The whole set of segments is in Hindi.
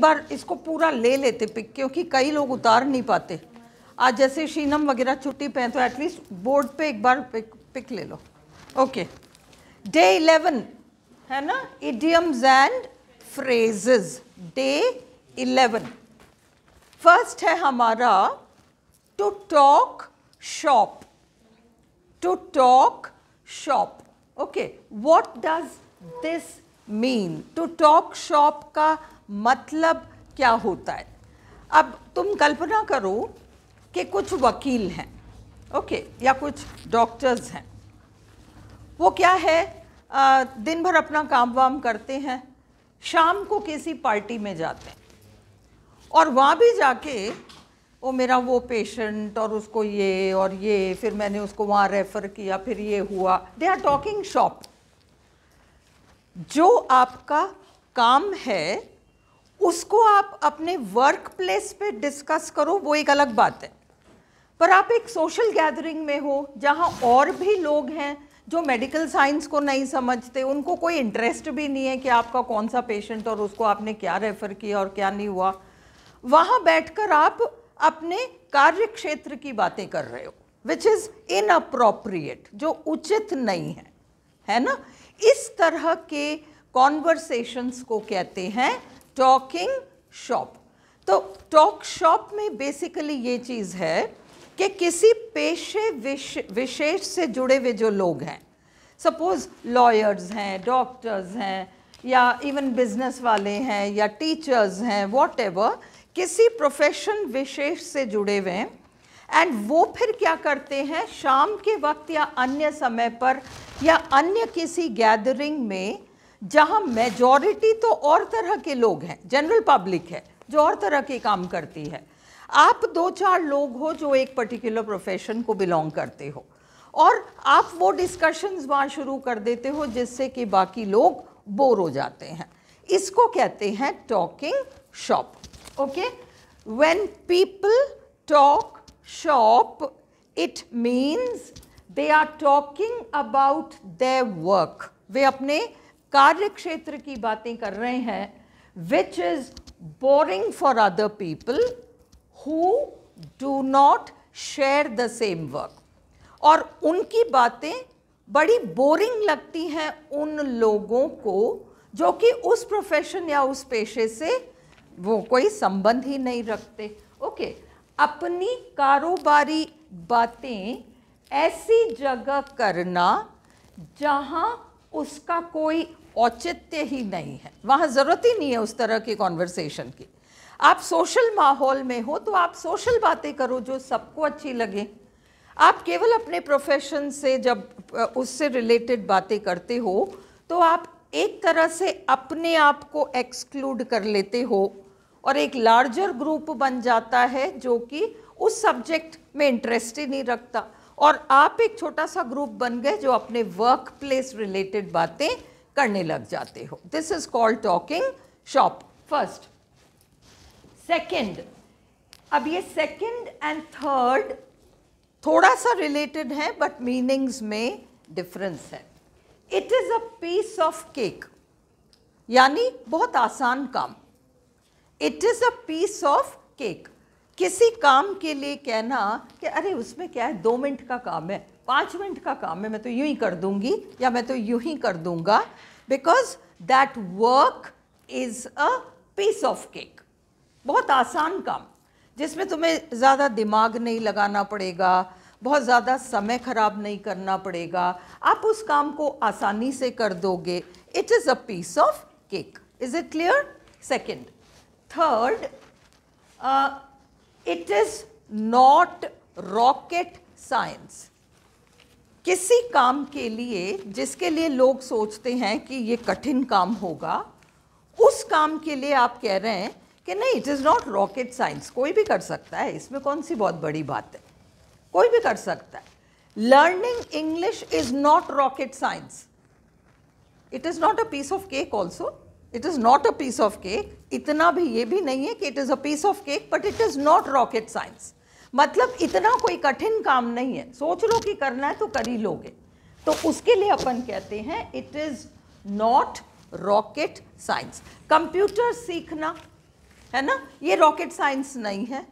बार इसको पूरा ले लेते पिक क्योंकि कई लोग उतार नहीं पाते आज जैसे शीनम वगैरह छुट्टी पे हैं तो एटलीस्ट बोर्ड पे एक बार पिक पिक ले लो ओके डे इलेवन है ना idioms and phrases day eleven first है हमारा to talk shop to talk shop okay what does this mean to talk shop का मतलब क्या होता है अब तुम कल्पना करो कि कुछ वकील हैं ओके या कुछ डॉक्टर्स हैं वो क्या है आ, दिन भर अपना काम वाम करते हैं शाम को किसी पार्टी में जाते हैं और वहाँ भी जाके वो मेरा वो पेशेंट और उसको ये और ये फिर मैंने उसको वहाँ रेफ़र किया फिर ये हुआ दे आर टॉकिंग शॉप जो आपका काम है उसको आप अपने वर्क प्लेस पे डिस्कस करो वो एक अलग बात है पर आप एक सोशल गैदरिंग में हो जहाँ और भी लोग हैं जो मेडिकल साइंस को नहीं समझते उनको कोई इंटरेस्ट भी नहीं है कि आपका कौन सा पेशेंट और उसको आपने क्या रेफ़र किया और क्या नहीं हुआ वहाँ बैठकर आप अपने कार्य क्षेत्र की बातें कर रहे हो विच इज़ अप्रोप्रिएट जो उचित नहीं है है ना इस तरह के कॉन्वर्सेशंस को कहते हैं टॉकिंग शॉप तो टॉक शॉप में बेसिकली ये चीज़ है कि किसी पेशे विशेष से जुड़े हुए जो लोग हैं सपोज लॉयर्स हैं डॉक्टर्स हैं या इवन बिजनेस वाले हैं या टीचर्स हैं वॉट किसी प्रोफेशन विशेष से जुड़े हुए हैं एंड वो फिर क्या करते हैं शाम के वक्त या अन्य समय पर या अन्य किसी गैदरिंग में जहाँ मेजॉरिटी तो और तरह के लोग हैं जनरल पब्लिक है जो और तरह के काम करती है आप दो चार लोग हो जो एक पर्टिकुलर प्रोफेशन को बिलोंग करते हो और आप वो डिस्कशंस वहाँ शुरू कर देते हो जिससे कि बाकी लोग बोर हो जाते हैं इसको कहते हैं talking shop okay when people talk shop it means they are talking about they work वे अपने कार्य क्षेत्र की बातें कर रहे हैं which is boring for other people who do not share the same work और उनकी बातें बड़ी बोरिंग लगती हैं उन लोगों को जो कि उस प्रोफेशन या उस पेशे से वो कोई संबंध ही नहीं रखते ओके okay, अपनी कारोबारी बातें ऐसी जगह करना जहाँ उसका कोई औचित्य ही नहीं है वहाँ ज़रूरत ही नहीं है उस तरह की कॉन्वर्सेशन की आप सोशल माहौल में हो तो आप सोशल बातें करो जो सबको अच्छी लगे आप केवल अपने प्रोफेशन से जब उससे रिलेटेड बातें करते हो तो आप एक तरह से अपने आप को एक्सक्लूड कर लेते हो और एक लार्जर ग्रुप बन जाता है जो कि उस सब्जेक्ट में इंटरेस्ट ही नहीं रखता और आप एक छोटा सा ग्रुप बन गए जो अपने वर्क प्लेस रिलेटेड बातें करने लग जाते हो this is called talking shop first second अब ये सेकेंड एंड थर्ड थोड़ा सा रिलेटेड है बट मीनिंग्स में डिफरेंस है it is a piece of cake यानी बहुत आसान काम it is a piece of cake किसी काम के लिए कहना कि अरे उसमें क्या है दो मिनट का काम है पाँच मिनट का काम है मैं तो यूं ही कर दूंगी या मैं तो यूं ही कर दूंगा because that work is a piece of cake बहुत आसान काम जिसमें तुम्हें ज़्यादा दिमाग नहीं लगाना पड़ेगा बहुत ज़्यादा समय ख़राब नहीं करना पड़ेगा आप उस काम को आसानी से कर दोगे it is a piece of cake is it clear second third it is not rocket science किसी काम के लिए जिसके लिए लोग सोचते हैं कि ये कठिन काम होगा उस काम के लिए आप कह रहे हैं कि नहीं it is not rocket science कोई भी कर सकता है इसमें कौन सी बहुत बड़ी बात है कोई भी कर सकता है learning English is not rocket science it is not a piece of cake also it is not a piece of cake इतना भी ये भी नहीं है कि it is a piece of cake but it is not rocket science मतलब इतना कोई कठिन काम नहीं है सोच लो कि करना है तो कर ही लोगे तो उसके लिए अपन कहते हैं it is not rocket science computer सीखना है ना ये रॉकेट साइंस नहीं है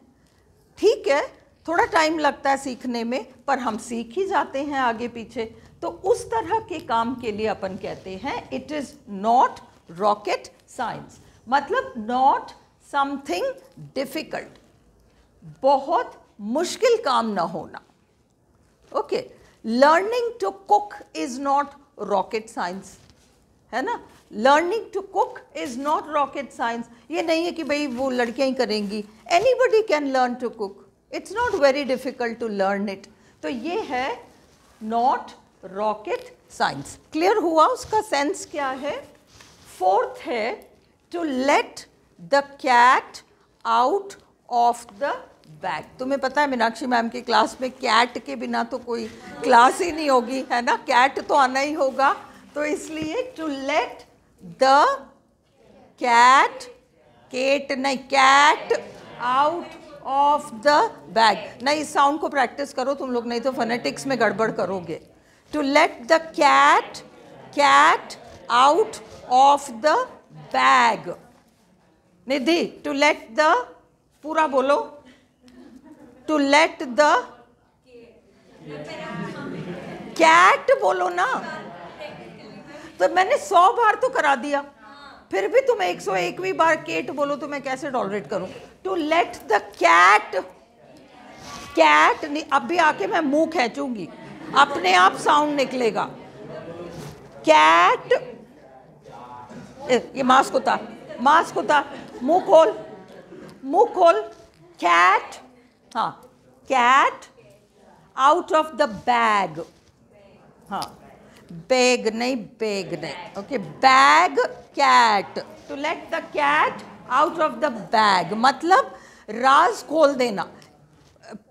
ठीक है थोड़ा टाइम लगता है सीखने में पर हम सीख ही जाते हैं आगे पीछे तो उस तरह के काम के लिए अपन कहते हैं it is not rocket science मतलब नॉट समथिंग डिफ़िकल्ट बहुत मुश्किल काम ना होना okay learning to cook is not rocket science है ना learning to cook is not rocket science ये नहीं है कि भाई वो लड़कियां ही करेंगी anybody can learn to cook it's not very difficult to learn it तो ये है नॉट रॉकेट साइंस क्लियर हुआ उसका सेंस क्या है फोर्थ है to let the cat out of the bag तुम्हें पता है मीनाक्षी मैम की क्लास में कैट के बिना तो कोई क्लास ही नहीं होगी है ना कैट तो आना ही होगा तो इसलिए टू लेट द कैट केट नहीं cat out of the bag नहीं इस साउंड को प्रैक्टिस करो तुम लोग नहीं तो फनेटिक्स में गड़बड़ करोगे to let the cat cat out of the bag Nidhi to let the पूरा बोलो टू लेट द कैट बोलो ना तो मैंने सौ बार तो करा दिया फिर भी तुम एक सौ एकवी बार केट बोलो तो मैं कैसे टॉलरेट करूं to let the cat cat अभी आके मैं मुंह खेचूंगी अपने आप साउंड निकलेगा कैट ये मास्क होता मास्क होता मुंह खोल मुंह खोल कैट हाँ cat out of the bag हाँ बैग नहीं बैग नहीं okay bag cat to let the cat out of the bag मतलब राज खोल देना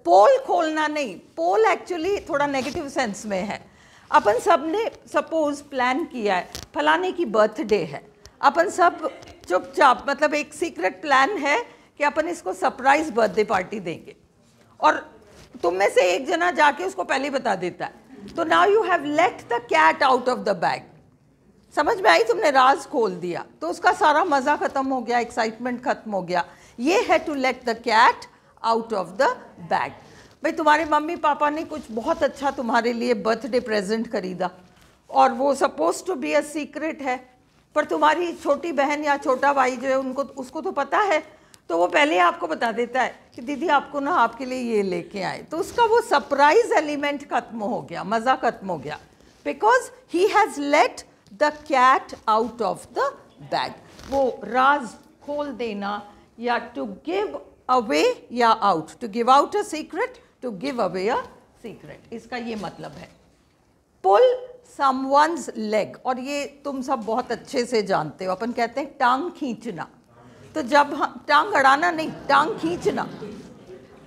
पोल खोलना नहीं पोल एक्चुअली थोड़ा नेगेटिव सेंस में है अपन सब ने सपोज प्लान किया है फलाने की बर्थडे है अपन सब चुपचाप मतलब एक सीक्रेट प्लान है कि अपन इसको सरप्राइज बर्थडे पार्टी देंगे और तुम में से एक जना जाके उसको पहले बता देता है तो now you have let the cat out of the bag समझ में आई तुमने राज खोल दिया तो उसका सारा मज़ा ख़त्म हो गया एक्साइटमेंट ख़त्म हो गया ये है to let the cat out of the bag भाई तुम्हारे मम्मी पापा ने कुछ बहुत अच्छा तुम्हारे लिए बर्थडे प्रेजेंट खरीदा और वो suppose to be a secret है पर तुम्हारी छोटी बहन या छोटा भाई जो है उनको उसको तो पता है तो वो पहले आपको बता देता है कि दीदी आपको ना आपके लिए ये लेके आए तो उसका वो सरप्राइज एलिमेंट खत्म हो गया मज़ा खत्म हो गया because he has let the cat out of the bag वो राज खोल देना या टू गिव अवे या out to give out a secret to give away a secret इसका ये मतलब है पुल समवंस लेग और ये तुम सब बहुत अच्छे से जानते हो अपन कहते हैं टांग खींचना तो जब हम टांग अड़ाना नहीं टांग खींचना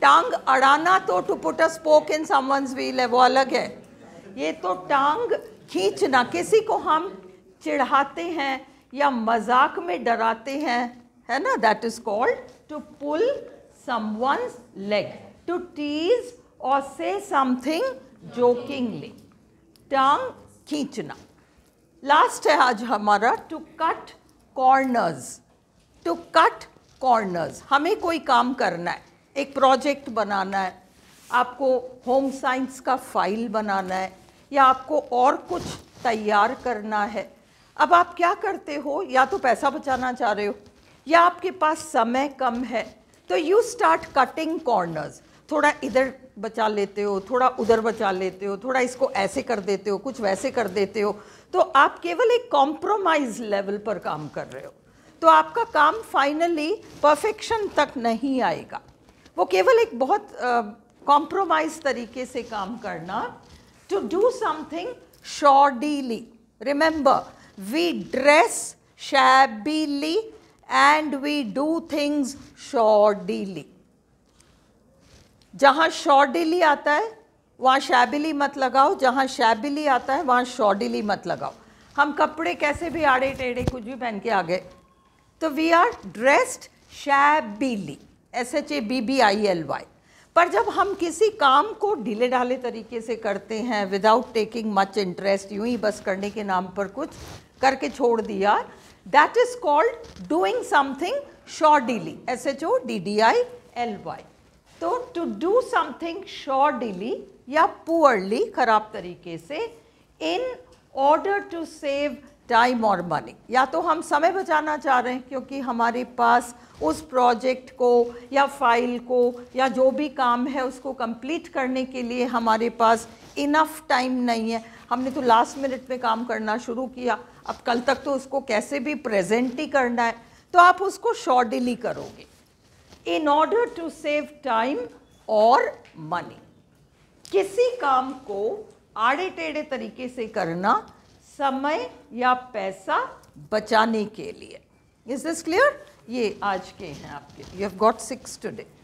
टांग अड़ाना तो to put a spoke in someone's wheel है वो अलग है ये तो टांग खींचना किसी को हम चिढ़ाते हैं या मजाक में डराते हैं है ना that is called to pull someone's leg to tease or say something jokingly टांग खींचना लास्ट है आज हमारा to cut corners to cut corners हमें कोई काम करना है एक प्रोजेक्ट बनाना है आपको होम साइंस का फाइल बनाना है या आपको और कुछ तैयार करना है अब आप क्या करते हो या तो पैसा बचाना चाह रहे हो या आपके पास समय कम है तो यू स्टार्ट कटिंग कॉर्नर्स थोड़ा इधर बचा लेते हो थोड़ा उधर बचा लेते हो थोड़ा इसको ऐसे कर देते हो कुछ वैसे कर देते हो तो आप केवल एक कॉम्प्रोमाइज़ लेवल पर काम कर रहे हो तो आपका काम फाइनली परफेक्शन तक नहीं आएगा वो केवल एक बहुत कॉम्प्रोमाइज uh, तरीके से काम करना to do something shoddily remember we dress shabbily and we do things shoddily जहां शॉर्डीली आता है वहां शैबिली मत लगाओ जहां शैबिली आता है वहां शॉर्डीली मत लगाओ हम कपड़े कैसे भी आड़े टेढ़े कुछ भी पहन के आ गए तो we are dressed shabbily S H A B B I L Y पर जब हम किसी काम को ढीले ढाले तरीके से करते हैं विदाउट टेकिंग मच इंटरेस्ट यूं ही बस करने के नाम पर कुछ करके छोड़ दिया that is called doing something shoddily S H O D D I L Y तो टू डू समथिंग शॉर्डीली या पुअरली खराब तरीके से in order to save time और मनी या तो हम समय बचाना चाह रहे हैं क्योंकि हमारे पास उस प्रोजेक्ट को या फाइल को या जो भी काम है उसको कंप्लीट करने के लिए हमारे पास इनफ टाइम नहीं है हमने तो लास्ट मिनट में काम करना शुरू किया अब कल तक तो उसको कैसे भी प्रेजेंट ही करना है तो आप उसको शॉर्टली करोगे in order to save time और मनी किसी काम को आड़े टेढ़े तरीके से करना समय या पैसा बचाने के लिए इज दिस क्लियर ये आज के हैं आपके you have got six today